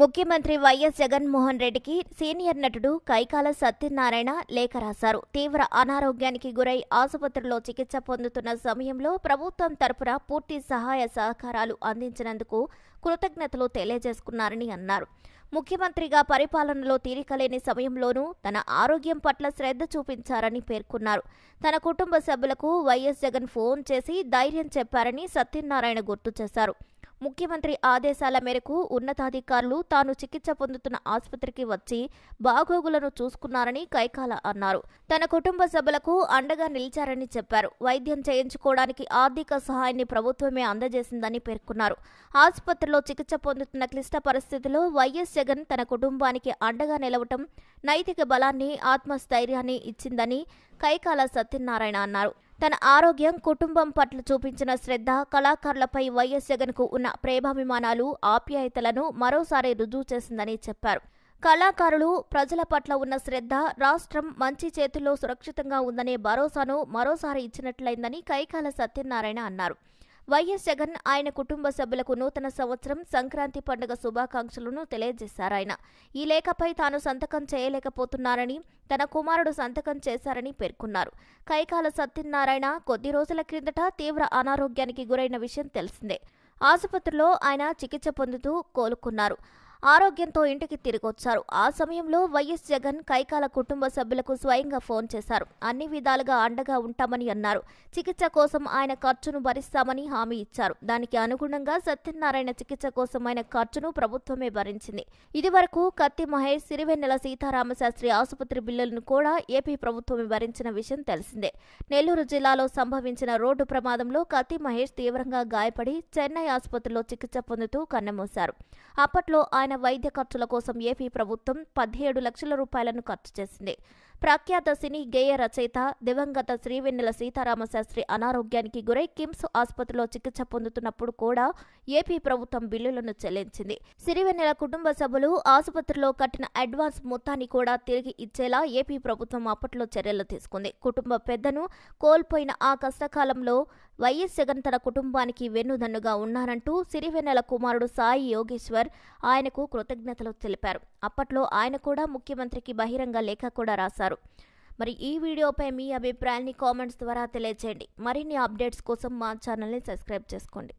ముఖ్యమంత్రి వైఎస్ జగన్మోహన్ రెడ్డికి సీనియర్ నటుడు కైకాల సత్యనారాయణ లేఖ రాశారు తీవ్ర అనారోగ్యానికి గురై ఆసుపత్రిలో చికిత్స పొందుతున్న సమయంలో ప్రభుత్వం తరపున పూర్తి సహాయ సహకారాలు అందించినందుకు కృతజ్ఞతలు తెలియజేసుకున్నారని అన్నారు ముఖ్యమంత్రిగా పరిపాలనలో తీరికలేని సమయంలోనూ తన ఆరోగ్యం పట్ల శ్రద్ధ చూపించారని పేర్కొన్నారు తన కుటుంబ సభ్యులకు వైఎస్ జగన్ ఫోన్ చేసి ధైర్యం చెప్పారని సత్యనారాయణ గుర్తు చేశారు ముఖ్యమంత్రి ఆదేశాల మేరకు ఉన్నతాధికారులు తాను చికిత్స పొందుతున్న ఆసుపత్రికి వచ్చి బాగోగులను చూసుకున్నారని కైకాల అన్నారు తన కుటుంబ సభ్యులకు అండగా నిలిచారని చెప్పారు వైద్యం చేయించుకోవడానికి ఆర్థిక సహాయాన్ని ప్రభుత్వమే అందజేసిందని పేర్కొన్నారు ఆసుపత్రిలో చికిత్స పొందుతున్న క్లిష్ట పరిస్థితుల్లో వైఎస్ జగన్ తన కుటుంబానికి అండగా నిలవటం నైతిక బలాన్ని ఆత్మస్థైర్యాన్ని ఇచ్చిందని కైకాల సత్యనారాయణ అన్నారు తన ఆరోగ్యం కుటుంబం పట్ల చూపించిన శ్రద్ధ కళాకారులపై వైఎస్ జగన్కు ఉన్న ప్రేమాభిమానాలు ఆప్యాయతలను మరోసారి రుజువు చేసిందని చెప్పారు కళాకారులు ప్రజల పట్ల ఉన్న శ్రద్ధ రాష్ట్రం మంచి చేతుల్లో సురక్షితంగా ఉందనే భరోసాను మరోసారి ఇచ్చినట్లయిందని కైకాల సత్యనారాయణ అన్నారు వైఎస్ జగన్ ఆయన కుటుంబ సభ్యులకు నూతన సంవత్సరం సంక్రాంతి పండుగ శుభాకాంక్షలను తెలియజేశారాయన ఈ లేఖపై తాను సంతకం చేయలేకపోతున్నారని తన కుమారుడు సంతకం చేశారని పేర్కొన్నారు కైకాల సత్యనారాయణ కొద్ది రోజుల క్రిందట తీవ్ర అనారోగ్యానికి గురైన విషయం తెలిసిందే ఆసుపత్రిలో ఆయన చికిత్స పొందుతూ కోలుకున్నారు ఆరోగ్యంతో ఇంటికి తిరిగొచ్చారు ఆ సమయంలో వైఎస్ జగన్ కైకాల కుటుంబ సభ్యులకు స్వయంగా ఫోన్ చేశారు అన్ని విధాలుగా అండగా ఉంటామని అన్నారు చికిత్స కోసం ఆయన ఖర్చును భరిస్తామని హామీ ఇచ్చారు దానికి అనుగుణంగా సత్యనారాయణ చికిత్స కోసం ఆయన ఖర్చును ప్రభుత్వమే భరించింది ఇదివరకు కత్తి మహేష్ సిరివెన్నెల సీతారామశాస్త్రి ఆసుపత్రి బిల్లులను కూడా ఏపీ ప్రభుత్వమే భరించిన విషయం తెలిసిందే నెల్లూరు జిల్లాలో సంభవించిన రోడ్డు ప్రమాదంలో కత్తి మహేష్ తీవ్రంగా గాయపడి చెన్నై ఆసుపత్రిలో చికిత్స పొందుతూ కన్నమూశారు అప్పట్లో ఆయన వైద్య ఖర్చుల కోసం ఏపీ ప్రభుత్వం పదిహేడు లక్షల రూపాయలను ఖర్చు చేసింది ప్రఖ్యాత సినీ గేయ రచయిత దివంగత శ్రీవెన్నెల సీతారామశాస్త్రి అనారోగ్యానికి గురై కిమ్స్ ఆసుపత్రిలో చికిత్స పొందుతున్నప్పుడు కూడా ఏపీ ప్రభుత్వం బిల్లులను చెల్లించింది సిరివెన్నెల కుటుంబ సభ్యులు ఆసుపత్రిలో కట్టిన అడ్వాన్స్ మొత్తాన్ని కూడా తిరిగి ఇచ్చేలా ఏపీ ప్రభుత్వం అప్పట్లో చర్యలు తీసుకుంది కుటుంబ పెద్దను కోల్పోయిన ఆ కష్టకాలంలో వైఎస్ జగన్ తన కుటుంబానికి వెన్నుదన్నుగా ఉన్నారంటూ సిరివెన్నెల కుమారుడు సాయి యోగేశ్వర్ ఆయనకు కృతజ్ఞతలు తెలిపారు అప్పట్లో ఆయన కూడా ముఖ్యమంత్రికి బహిరంగ లేఖ కూడా రాశారు చేశారు మరి ఈ వీడియోపై మీ అభిప్రాయాన్ని కామెంట్స్ ద్వారా తెలియచేయండి మరిన్ని అప్డేట్స్ కోసం మా ఛానల్ని సబ్స్క్రైబ్ చేసుకోండి